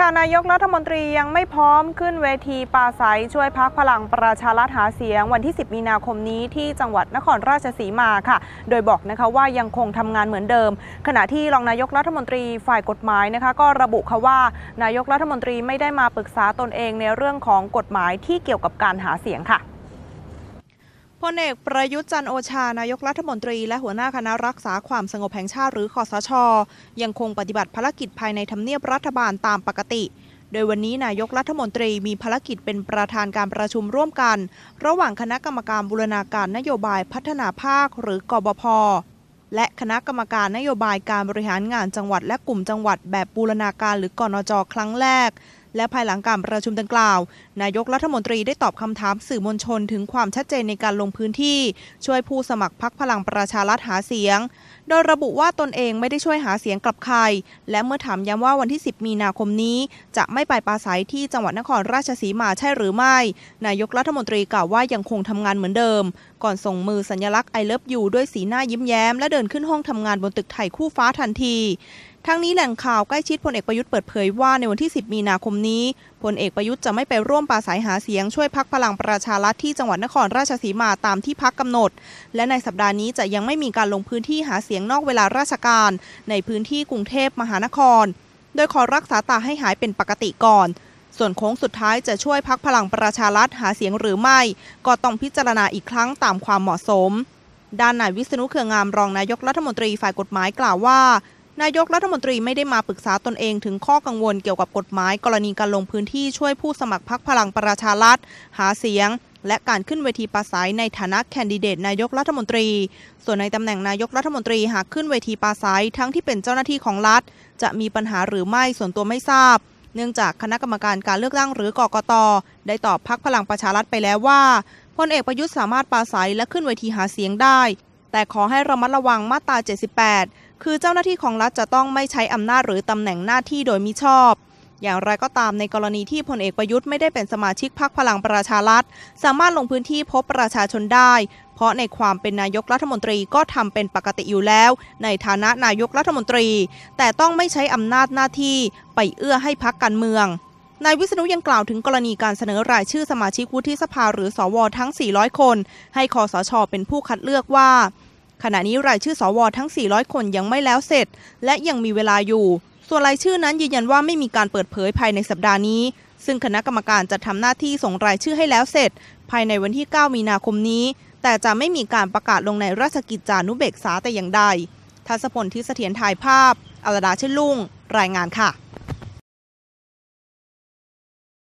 ค่ะนายกรัฐมนตรียังไม่พร้อมขึ้นเวทีปาศัยช่วยพักพลังประชารัฐหาเสียง วันที่ 10 มีนาคมนี้ที่จังหวัดนครราชสีมาค่ะ โดยบอกนะคะว่ายังคงทำงานเหมือนเดิม ขณะที่รองนายกรัฐมนตรีฝ่ายกฎหมายนะคะ ก็ระบุค่ะว่า นายกรัฐมนตรีไม่ได้มาปรึกษาตนเองในเรื่องของกฎหมายที่เกี่ยวกับการหาเสียงค่ะพลเอกประยุทธ์จันโอชา นายกรัฐมนตรีและหัวหน้าคณะรักษาความสงบแห่งชาติ หรือคอสช ยังคงปฏิบัติภารกิจภายในทำเนียบรัฐบาลตามปกติ โดยวันนี้นายกรัฐมนตรีมีภารกิจเป็นประธานการประชุมร่วมกัน ระหว่างคณะกรรมการบูรณาการนโยบายพัฒนาภาคหรือกบพและคณะกรรมการนโยบายการบริหารงานจังหวัดและกลุ่มจังหวัด แบบบูรณาการหรือกอนจครั้งแรกและภายหลังการประชุมดังกล่าว นายกรัฐมนตรีได้ตอบคำถามสื่อมวลชนถึงความชัดเจนในการลงพื้นที่ ช่วยผู้สมัครพักพลังประชารัฐหาเสียง โดยระบุว่าตนเองไม่ได้ช่วยหาเสียงกลับใคร และเมื่อถามย้ำว่าวันที่ 10 มีนาคมนี้ จะไม่ไปปราศัยที่จังหวัดนครราชสีมาใช่หรือไม่ นายกรัฐมนตรีกล่าวว่ายังคงทำงานเหมือนเดิม ก่อนส่งมือสัญลักษณ์ไอเลิฟยูด้วยสีหน้ายิ้มแย้มและเดินขึ้นห้องทำงานบนตึกไทยคู่ฟ้าทันทีทั้งนี้แหล่งข่าวใกล้ชิดพลเอกประยุทธ์เปิดเผยว่าในวันที่ 10 มีนาคมนี้พลเอกประยุทธ์จะไม่ไปร่วมปราศัยหาเสียงช่วยพักพลังประชารัฐที่จังหวัดนครราชสีมาตามที่พักกำหนด และในสัปดาห์นี้จะยังไม่มีการลงพื้นที่หาเสียงนอกเวลาราชการ ในพื้นที่กรุงเทพมหานคร โดยขอรักษาตาให้หายเป็นปกติก่อน ส่วนโค้งสุดท้ายจะช่วยพักพลังประชารัฐหาเสียงหรือไม่ ก็ต้องพิจารณาอีกครั้งตามความเหมาะสมด้านนายวิษณุเครืองามรองนายกรัฐมนตรีฝ่ายกฎหมายกล่าวว่านายกรัฐมนตรีไม่ได้มาปรึกษาตนเองถึงข้อกังวลเกี่ยวกับกฎหมายกรณีการลงพื้นที่ช่วยผู้สมัครพักพลังประชารัฐหาเสียง และการขึ้นเวทีปราศัยในฐานะแคนดิเดต นายกรัฐมนตรี ส่วนในตำแหน่งนายกรัฐมนตรีหากขึ้นเวทีปราศัยทั้งที่เป็นเจ้าหน้าที่ของรัฐ จะมีปัญหาหรือไม่ส่วนตัวไม่ทราบ เนื่องจากคณะกรรมการการเลือกตั้งหรือกกตได้ตอบพักพลังประชารัฐไปแล้วว่าพลเอกประยุทธ์สามารถปราศัยและขึ้นเวทีหาเสียงได้ แต่ขอให้ระมัดระวังมาตรา 78คือเจ้าหน้าที่ของรัฐจะต้องไม่ใช้อำนาจหรือตำแหน่งหน้าที่โดยมิชอบ อย่างไรก็ตามในกรณีที่พลเอกประยุทธ์ไม่ได้เป็นสมาชิกพรรคพลังประชารัฐสามารถลงพื้นที่พบประชาชนได้ เพราะในความเป็นนายกรัฐมนตรีก็ทำเป็นปกติอยู่แล้ว ในฐานะนายกรัฐมนตรี แต่ต้องไม่ใช้อำนาจหน้าที่ไปเอื้อให้พรรคการเมือง นายวิษณุยังกล่าวถึง กรณีการเสนอรายชื่อสมาชิกวุฒิสภาหรือสอวอทั้ง 400 คน ให้คอสชเป็นผู้คัดเลือกว่าขณะนี้รายชื่อสวทั้ง 400 คนยังไม่แล้วเสร็จ และยังมีเวลาอยู่ ส่วนรายชื่อนั้นยืนยันว่าไม่มีการเปิดเผยภายในสัปดาห์นี้ ซึ่งคณะกรรมการจะทำหน้าที่ส่งรายชื่อให้แล้วเสร็จ ภายในวันที่ 9 มีนาคมนี้ แต่จะไม่มีการประกาศลงในราชกิจจานุเบกษาแต่อย่างใด ทัศพลทิเสถียรถ่ายภาพอลดาเช่อลุ่ง รายงานค่ะ